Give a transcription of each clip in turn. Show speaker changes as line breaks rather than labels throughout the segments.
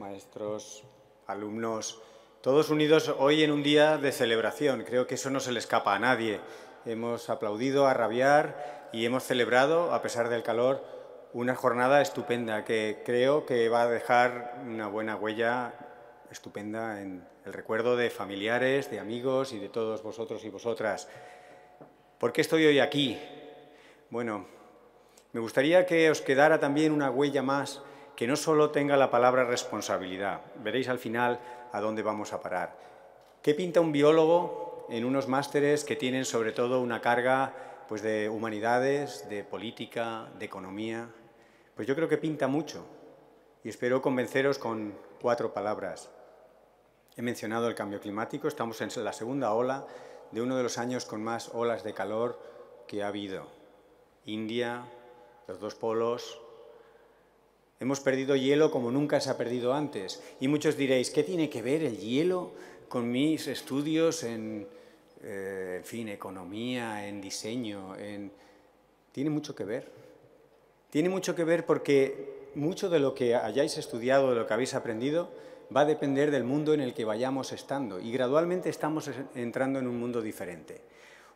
maestros, alumnos, todos unidos hoy en un día de celebración. Creo que eso no se le escapa a nadie. Hemos aplaudido a rabiar y hemos celebrado, a pesar del calor, una jornada estupenda que creo que va a dejar una buena huella estupenda en el recuerdo de familiares, de amigos y de todos vosotros y vosotras. ¿Por qué estoy hoy aquí? Bueno, me gustaría que os quedara también una huella más que no solo tenga la palabra responsabilidad, veréis al final a dónde vamos a parar. ¿Qué pinta un biólogo en unos másteres que tienen sobre todo una carga pues, de humanidades, de política, de economía? Pues yo creo que pinta mucho y espero convenceros con cuatro palabras. He mencionado el cambio climático, estamos en la segunda ola de uno de los años con más olas de calor que ha habido. India, los dos polos, Hemos perdido hielo como nunca se ha perdido antes. Y muchos diréis, ¿qué tiene que ver el hielo con mis estudios en, eh, en fin, economía, en diseño? En... Tiene mucho que ver. Tiene mucho que ver porque mucho de lo que hayáis estudiado, de lo que habéis aprendido, va a depender del mundo en el que vayamos estando. Y gradualmente estamos entrando en un mundo diferente.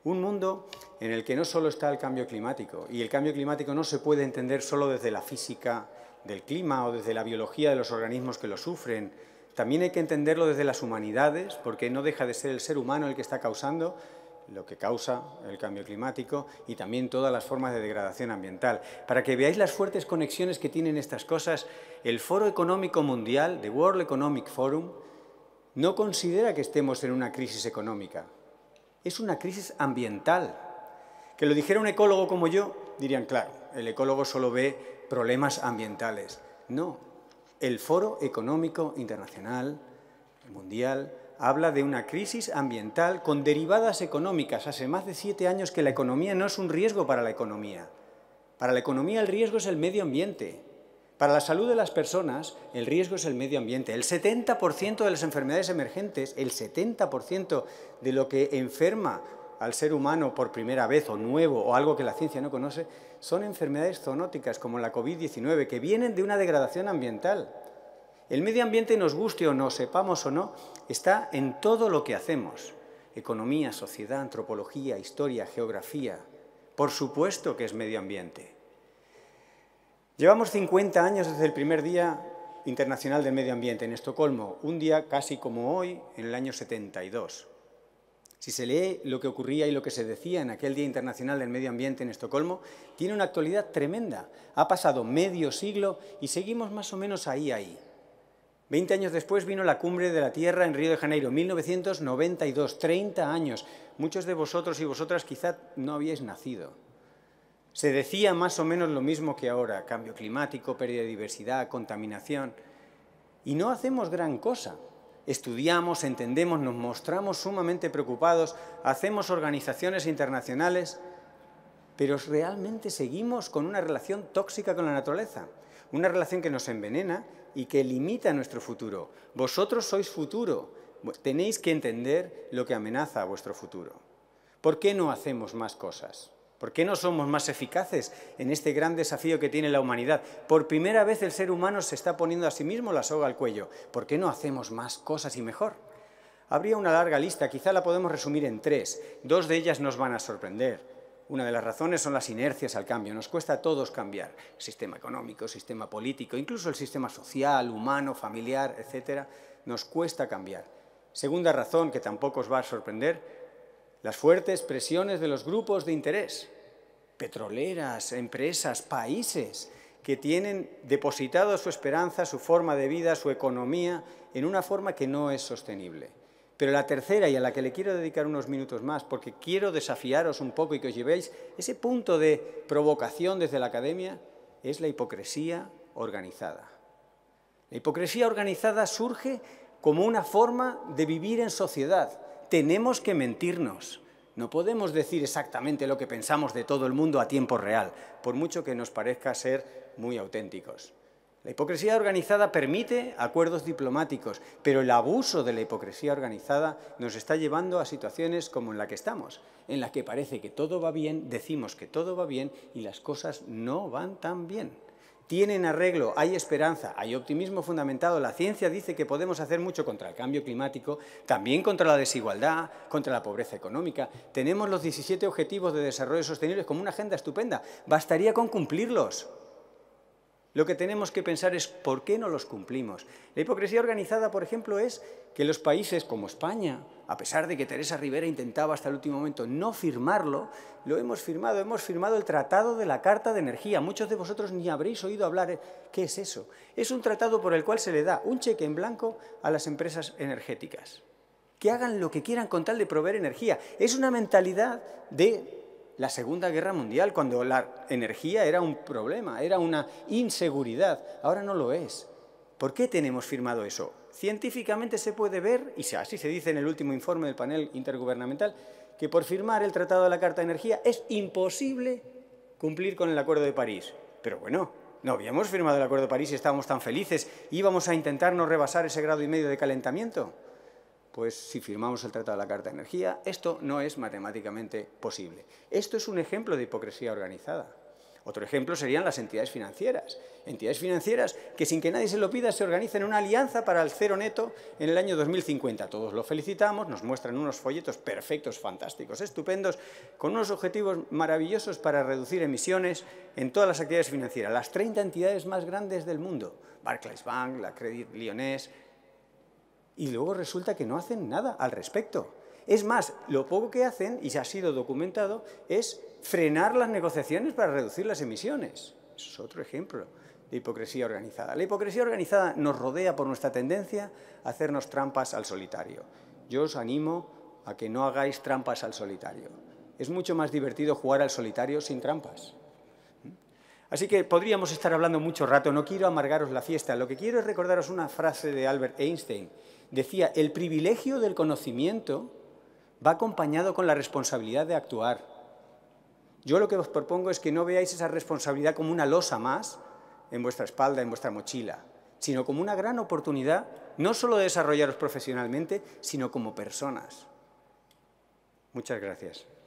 Un mundo en el que no solo está el cambio climático, y el cambio climático no se puede entender solo desde la física, del clima o desde la biología de los organismos que lo sufren. También hay que entenderlo desde las humanidades, porque no deja de ser el ser humano el que está causando lo que causa el cambio climático y también todas las formas de degradación ambiental. Para que veáis las fuertes conexiones que tienen estas cosas, el Foro Económico Mundial, the World Economic Forum, no considera que estemos en una crisis económica, es una crisis ambiental. Que lo dijera un ecólogo como yo, dirían, claro, el ecólogo solo ve problemas ambientales. No, el Foro Económico Internacional Mundial habla de una crisis ambiental con derivadas económicas. Hace más de siete años que la economía no es un riesgo para la economía. Para la economía el riesgo es el medio ambiente. Para la salud de las personas el riesgo es el medio ambiente. El 70% de las enfermedades emergentes, el 70% de lo que enferma al ser humano por primera vez o nuevo o algo que la ciencia no conoce, son enfermedades zoonóticas como la COVID-19 que vienen de una degradación ambiental. El medio ambiente, nos guste o no, sepamos o no, está en todo lo que hacemos. Economía, sociedad, antropología, historia, geografía. Por supuesto que es medio ambiente. Llevamos 50 años desde el primer Día Internacional del Medio Ambiente en Estocolmo, un día casi como hoy, en el año 72. Si se lee lo que ocurría y lo que se decía en aquel Día Internacional del Medio Ambiente en Estocolmo, tiene una actualidad tremenda. Ha pasado medio siglo y seguimos más o menos ahí, ahí. Veinte años después vino la cumbre de la Tierra en Río de Janeiro, 1992, 30 años. Muchos de vosotros y vosotras quizá no habíais nacido. Se decía más o menos lo mismo que ahora, cambio climático, pérdida de diversidad, contaminación. Y no hacemos gran cosa estudiamos, entendemos, nos mostramos sumamente preocupados, hacemos organizaciones internacionales, pero realmente seguimos con una relación tóxica con la naturaleza, una relación que nos envenena y que limita nuestro futuro. Vosotros sois futuro, tenéis que entender lo que amenaza a vuestro futuro. ¿Por qué no hacemos más cosas? ¿Por qué no somos más eficaces en este gran desafío que tiene la humanidad? Por primera vez el ser humano se está poniendo a sí mismo la soga al cuello. ¿Por qué no hacemos más cosas y mejor? Habría una larga lista, quizá la podemos resumir en tres. Dos de ellas nos van a sorprender. Una de las razones son las inercias al cambio. Nos cuesta a todos cambiar. Sistema económico, sistema político, incluso el sistema social, humano, familiar, etcétera. Nos cuesta cambiar. Segunda razón que tampoco os va a sorprender, las fuertes presiones de los grupos de interés, petroleras, empresas, países que tienen depositado su esperanza, su forma de vida, su economía, en una forma que no es sostenible. Pero la tercera, y a la que le quiero dedicar unos minutos más, porque quiero desafiaros un poco y que os llevéis ese punto de provocación desde la academia, es la hipocresía organizada. La hipocresía organizada surge como una forma de vivir en sociedad, tenemos que mentirnos. No podemos decir exactamente lo que pensamos de todo el mundo a tiempo real, por mucho que nos parezca ser muy auténticos. La hipocresía organizada permite acuerdos diplomáticos, pero el abuso de la hipocresía organizada nos está llevando a situaciones como en la que estamos, en las que parece que todo va bien, decimos que todo va bien y las cosas no van tan bien tienen arreglo, hay esperanza, hay optimismo fundamentado. La ciencia dice que podemos hacer mucho contra el cambio climático, también contra la desigualdad, contra la pobreza económica. Tenemos los 17 Objetivos de Desarrollo Sostenible como una agenda estupenda. Bastaría con cumplirlos. Lo que tenemos que pensar es por qué no los cumplimos. La hipocresía organizada, por ejemplo, es que los países como España, a pesar de que Teresa Rivera intentaba hasta el último momento no firmarlo, lo hemos firmado, hemos firmado el Tratado de la Carta de Energía. Muchos de vosotros ni habréis oído hablar. Eh, ¿Qué es eso? Es un tratado por el cual se le da un cheque en blanco a las empresas energéticas. Que hagan lo que quieran con tal de proveer energía. Es una mentalidad de la Segunda Guerra Mundial, cuando la energía era un problema, era una inseguridad. Ahora no lo es. ¿Por qué tenemos firmado eso? Científicamente se puede ver, y así se dice en el último informe del panel intergubernamental, que por firmar el Tratado de la Carta de Energía es imposible cumplir con el Acuerdo de París. Pero bueno, no habíamos firmado el Acuerdo de París y estábamos tan felices. ¿Íbamos a intentarnos rebasar ese grado y medio de calentamiento? pues si firmamos el Tratado de la Carta de Energía, esto no es matemáticamente posible. Esto es un ejemplo de hipocresía organizada. Otro ejemplo serían las entidades financieras. Entidades financieras que sin que nadie se lo pida se organizan una alianza para el cero neto en el año 2050. Todos lo felicitamos, nos muestran unos folletos perfectos, fantásticos, estupendos, con unos objetivos maravillosos para reducir emisiones en todas las actividades financieras. Las 30 entidades más grandes del mundo, Barclays Bank, la Credit Lyonnais, y luego resulta que no hacen nada al respecto. Es más, lo poco que hacen, y se ha sido documentado, es frenar las negociaciones para reducir las emisiones. es otro ejemplo de hipocresía organizada. La hipocresía organizada nos rodea por nuestra tendencia a hacernos trampas al solitario. Yo os animo a que no hagáis trampas al solitario. Es mucho más divertido jugar al solitario sin trampas. Así que podríamos estar hablando mucho rato, no quiero amargaros la fiesta, lo que quiero es recordaros una frase de Albert Einstein decía, el privilegio del conocimiento va acompañado con la responsabilidad de actuar. Yo lo que os propongo es que no veáis esa responsabilidad como una losa más en vuestra espalda, en vuestra mochila, sino como una gran oportunidad no solo de desarrollaros profesionalmente, sino como personas. Muchas gracias.